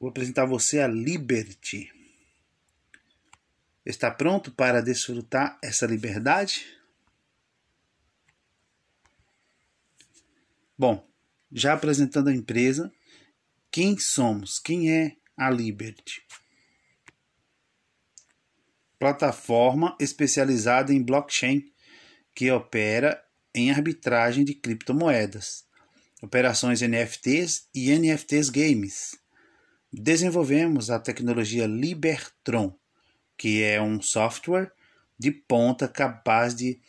Vou apresentar você a Liberty. Está pronto para desfrutar essa liberdade? Bom, já apresentando a empresa, quem somos? Quem é a Liberty? Plataforma especializada em blockchain que opera em arbitragem de criptomoedas, operações NFTs e NFTs games desenvolvemos a tecnologia Libertron, que é um software de ponta capaz de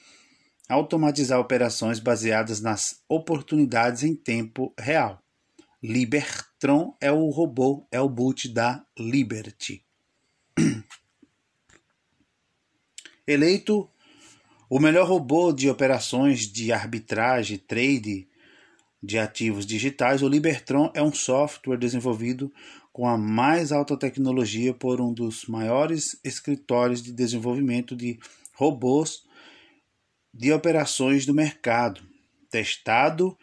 automatizar operações baseadas nas oportunidades em tempo real. Libertron é o robô, é o boot da Liberty. Eleito o melhor robô de operações de arbitragem, trade de ativos digitais, o Libertron é um software desenvolvido com a mais alta tecnologia por um dos maiores escritórios de desenvolvimento de robôs de operações do mercado, testado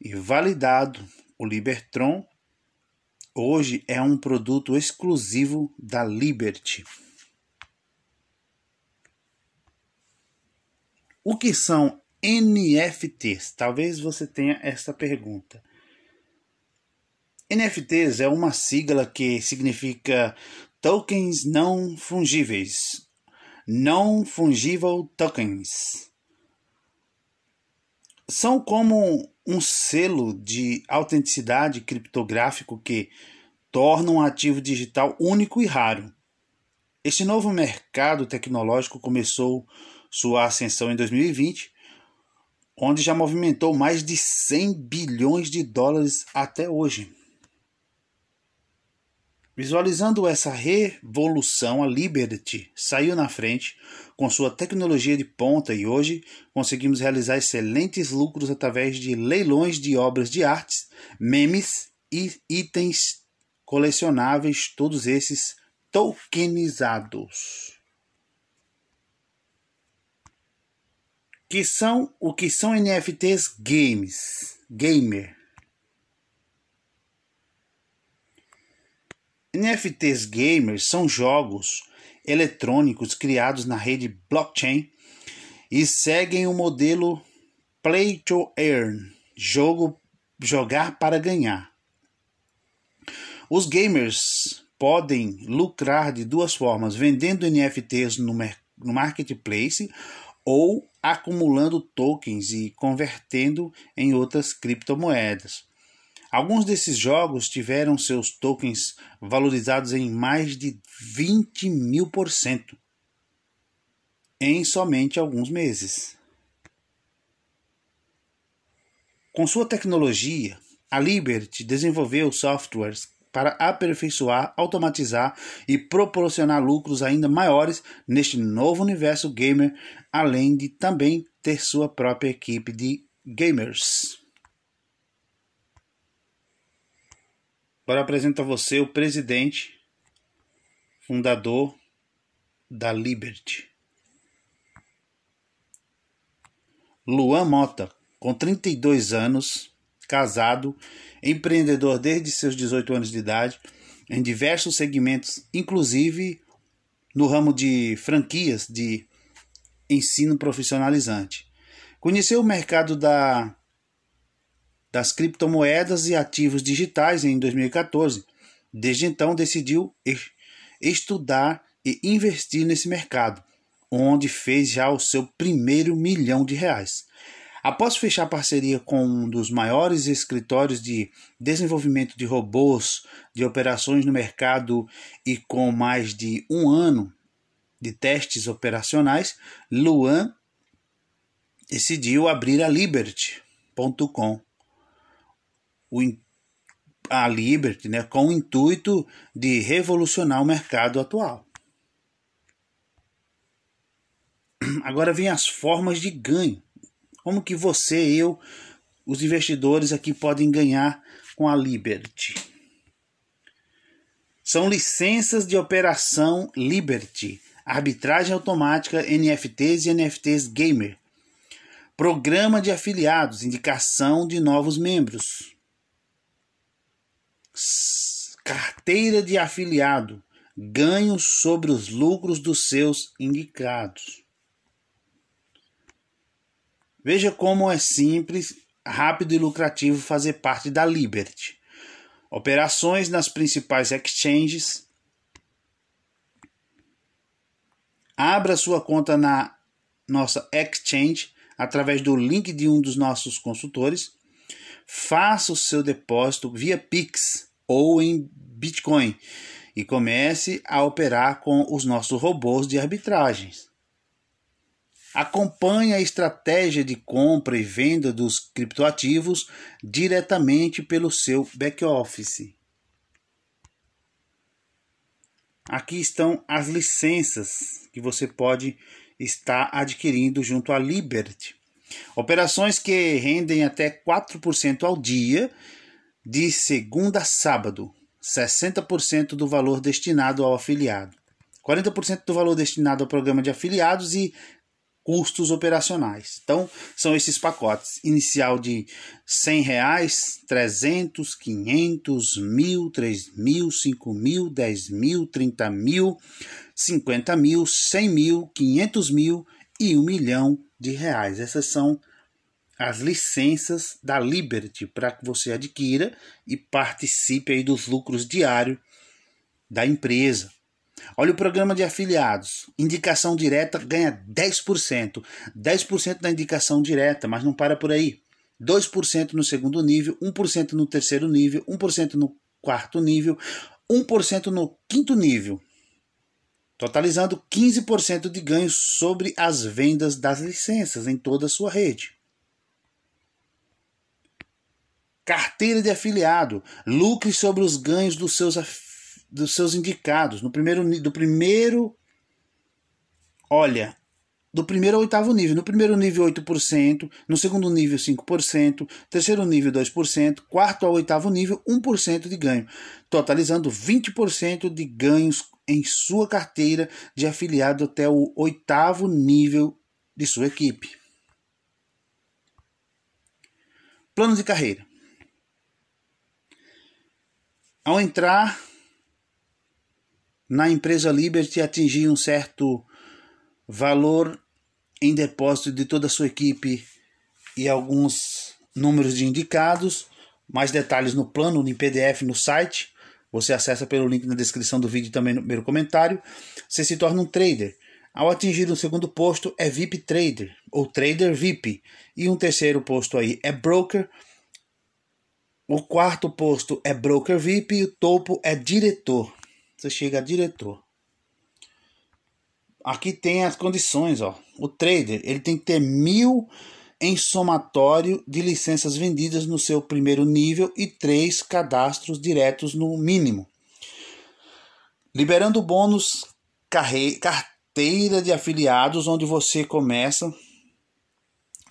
e validado. O Libertron hoje é um produto exclusivo da Liberty. O que são NFTs? Talvez você tenha essa pergunta. NFTs é uma sigla que significa tokens não fungíveis. Non fungível tokens. São como um selo de autenticidade criptográfico que torna um ativo digital único e raro. Este novo mercado tecnológico começou sua ascensão em 2020 onde já movimentou mais de 100 bilhões de dólares até hoje. Visualizando essa revolução, a Liberty saiu na frente com sua tecnologia de ponta e hoje conseguimos realizar excelentes lucros através de leilões de obras de artes, memes e itens colecionáveis, todos esses tokenizados. Que são o que são NFTs games, gamer. NFTs gamers são jogos eletrônicos criados na rede blockchain e seguem o modelo play to earn, jogo jogar para ganhar. Os gamers podem lucrar de duas formas: vendendo NFTs no, no marketplace ou acumulando tokens e convertendo em outras criptomoedas. Alguns desses jogos tiveram seus tokens valorizados em mais de 20 mil por cento em somente alguns meses. Com sua tecnologia, a Liberty desenvolveu softwares para aperfeiçoar, automatizar e proporcionar lucros ainda maiores neste novo universo gamer, além de também ter sua própria equipe de gamers. Agora apresento a você o presidente, fundador da Liberty. Luan Mota, com 32 anos, casado, empreendedor desde seus 18 anos de idade, em diversos segmentos, inclusive no ramo de franquias de ensino profissionalizante. Conheceu o mercado da das criptomoedas e ativos digitais em 2014. Desde então, decidiu estudar e investir nesse mercado, onde fez já o seu primeiro milhão de reais. Após fechar parceria com um dos maiores escritórios de desenvolvimento de robôs de operações no mercado e com mais de um ano de testes operacionais, Luan decidiu abrir a Liberty.com o, a Liberty né, com o intuito de revolucionar o mercado atual. Agora vem as formas de ganho. Como que você, eu, os investidores aqui podem ganhar com a Liberty? São licenças de operação Liberty, arbitragem automática NFTs e NFTs Gamer, programa de afiliados, indicação de novos membros, carteira de afiliado, ganhos sobre os lucros dos seus indicados. Veja como é simples, rápido e lucrativo fazer parte da Liberty. Operações nas principais exchanges. Abra sua conta na nossa exchange através do link de um dos nossos consultores. Faça o seu depósito via Pix ou em Bitcoin e comece a operar com os nossos robôs de arbitragens. Acompanhe a estratégia de compra e venda dos criptoativos diretamente pelo seu back-office. Aqui estão as licenças que você pode estar adquirindo junto à Liberty. Operações que rendem até 4% ao dia de segunda a sábado, 60% do valor destinado ao afiliado, 40% do valor destinado ao programa de afiliados e custos operacionais. Então, são esses pacotes. Inicial de R$ reais, 300, 500, 1.000, 3.000, 5.000, 10.000, 30.000, 50.000, 100.000, 500.000 e 1 milhão de reais. Essas são as licenças da Liberty para que você adquira e participe aí dos lucros diários da empresa. Olha o programa de afiliados. Indicação direta ganha 10%. 10% na indicação direta, mas não para por aí. 2% no segundo nível, 1% no terceiro nível, 1% no quarto nível, 1% no quinto nível. Totalizando 15% de ganho sobre as vendas das licenças em toda a sua rede. Carteira de afiliado. Lucre sobre os ganhos dos seus, dos seus indicados. No primeiro, do primeiro. Olha, do primeiro ao oitavo nível. No primeiro nível, 8%, no segundo nível, 5%, terceiro nível, 2%, quarto ao oitavo nível, 1% de ganho, totalizando 20% de ganhos em sua carteira de afiliado até o oitavo nível de sua equipe. Plano de carreira. Ao entrar na empresa Liberty, atingir um certo valor em depósito de toda a sua equipe e alguns números de indicados. Mais detalhes no plano, em PDF, no site. Você acessa pelo link na descrição do vídeo também no primeiro comentário. Você se torna um trader. Ao atingir um segundo posto é VIP Trader ou Trader VIP. E um terceiro posto aí é Broker o quarto posto é broker VIP e o topo é diretor. Você chega a diretor. Aqui tem as condições, ó. O trader ele tem que ter mil em somatório de licenças vendidas no seu primeiro nível e três cadastros diretos no mínimo, liberando bônus carteira de afiliados onde você começa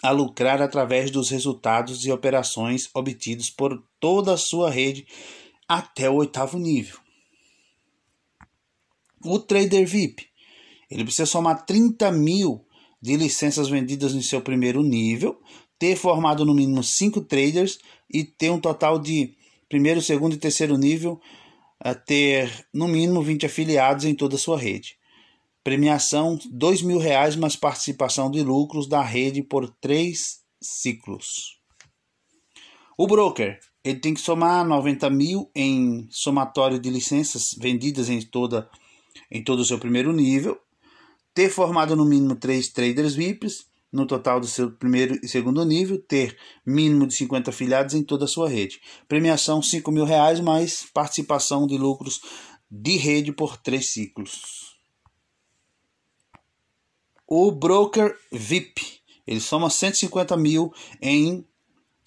a lucrar através dos resultados e operações obtidos por toda a sua rede até o oitavo nível. O trader VIP ele precisa somar 30 mil de licenças vendidas no seu primeiro nível, ter formado no mínimo 5 traders e ter um total de primeiro, segundo e terceiro nível, eh, ter no mínimo 20 afiliados em toda a sua rede. Premiação dois mil reais mais participação de lucros da rede por três ciclos. O broker ele tem que somar 90 mil em somatório de licenças vendidas em toda em todo o seu primeiro nível, ter formado no mínimo três traders VIPs no total do seu primeiro e segundo nível, ter mínimo de 50 afiliados em toda a sua rede. Premiação cinco mil reais mais participação de lucros de rede por três ciclos. O broker VIP, ele soma 150 mil em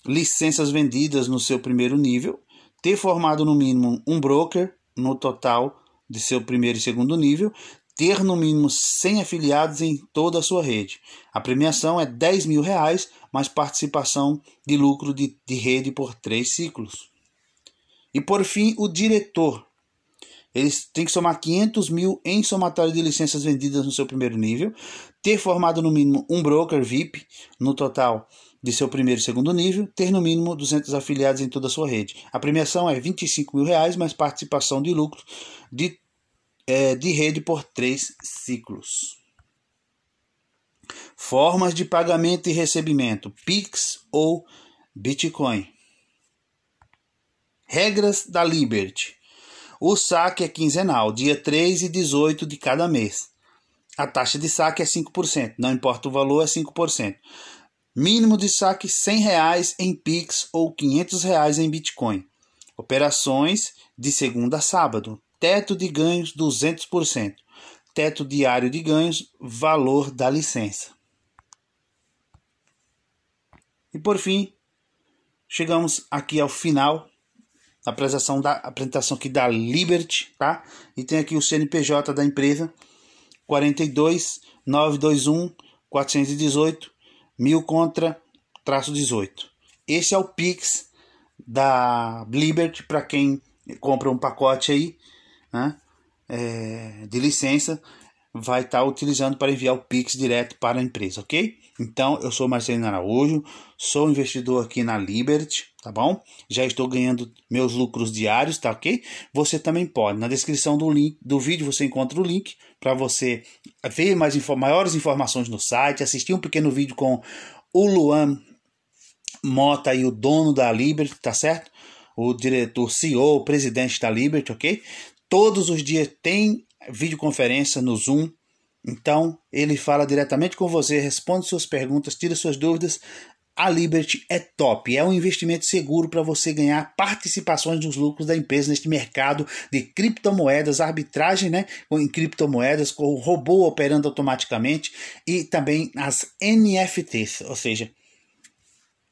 licenças vendidas no seu primeiro nível, ter formado no mínimo um broker no total de seu primeiro e segundo nível, ter no mínimo 100 afiliados em toda a sua rede. A premiação é 10 mil reais, mais participação de lucro de, de rede por três ciclos. E por fim, o diretor. Eles têm que somar 500 mil em somatório de licenças vendidas no seu primeiro nível, ter formado no mínimo um broker VIP no total de seu primeiro e segundo nível, ter no mínimo 200 afiliados em toda a sua rede. A premiação é 25 mil reais mais participação de lucro de, é, de rede por três ciclos. Formas de pagamento e recebimento: Pix ou Bitcoin. Regras da Liberty. O saque é quinzenal, dia 3 e 18 de cada mês. A taxa de saque é 5%, não importa o valor, é 5%. Mínimo de saque R$ 100 reais em Pix ou R$ 500 reais em Bitcoin. Operações de segunda a sábado. Teto de ganhos 200%. Teto diário de ganhos, valor da licença. E por fim, chegamos aqui ao final apresentação da apresentação aqui da Liberty, tá? E tem aqui o CNPJ da empresa 42 921 418 mil contra traço 18. Esse é o Pix da Liberty para quem compra um pacote aí, né? É, de licença, vai estar tá utilizando para enviar o Pix direto para a empresa, ok? Então, eu sou Marcelino Araújo, sou investidor aqui na Liberty, tá bom? Já estou ganhando meus lucros diários, tá ok? Você também pode. Na descrição do link do vídeo você encontra o link para você ver mais maiores informações no site, assistir um pequeno vídeo com o Luan Mota e o dono da Liberty, tá certo? O diretor, CEO, presidente da Liberty, ok? Todos os dias tem videoconferência no Zoom então, ele fala diretamente com você, responde suas perguntas, tira suas dúvidas. A Liberty é top, é um investimento seguro para você ganhar participações nos lucros da empresa neste mercado de criptomoedas, arbitragem né, em criptomoedas, com o robô operando automaticamente e também as NFTs, ou seja,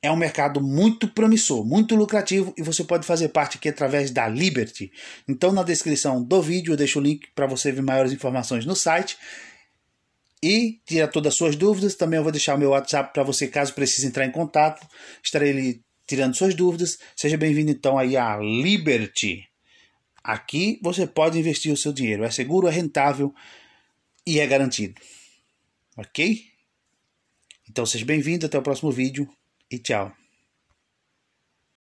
é um mercado muito promissor, muito lucrativo e você pode fazer parte aqui através da Liberty. Então, na descrição do vídeo, eu deixo o link para você ver maiores informações no site. E tira todas as suas dúvidas. Também eu vou deixar o meu WhatsApp para você, caso precise entrar em contato. Estarei ali tirando suas dúvidas. Seja bem-vindo então aí à Liberty. Aqui você pode investir o seu dinheiro. É seguro, é rentável e é garantido. Ok? Então seja bem-vindo, até o próximo vídeo e tchau.